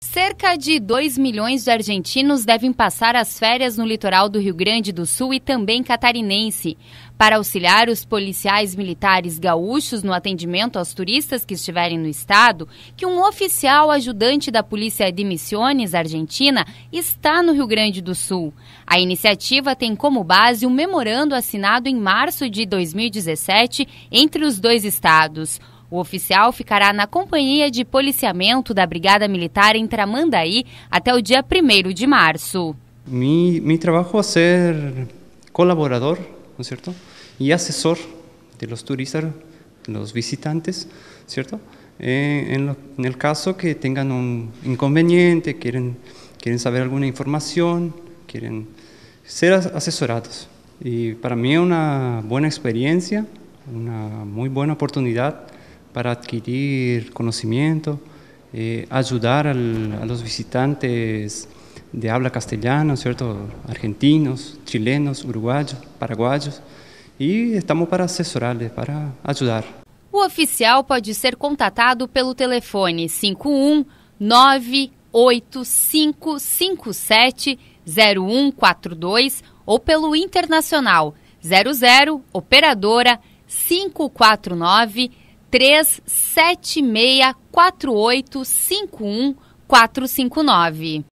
Cerca de 2 milhões de argentinos devem passar as férias no litoral do Rio Grande do Sul e também catarinense. Para auxiliar os policiais militares gaúchos no atendimento aos turistas que estiverem no estado, que um oficial ajudante da Polícia de Missiones Argentina está no Rio Grande do Sul. A iniciativa tem como base um memorando assinado em março de 2017 entre os dois estados. O oficial ficará na companhia de policiamento da Brigada Militar em Tramandaí até o dia 1 de marzo. Mi, trabajo es ser colaborador, cierto? Y asesor de los turistas, los visitantes, ¿cierto? Eh, en, en, el caso que tengan un inconveniente, quieren, quieren saber alguna información, quieren ser asesorados. Y para mí es una buena experiencia, una muy buena oportunidad para adquirir conocimiento, eh, ayudar al, a los visitantes de habla castellana, ¿cierto? Argentinos, chilenos, uruguayos, paraguayos. E estamos para assessorá para ajudar. O oficial pode ser contatado pelo telefone 51985570142 ou pelo internacional 00 operadora 549 3376485149.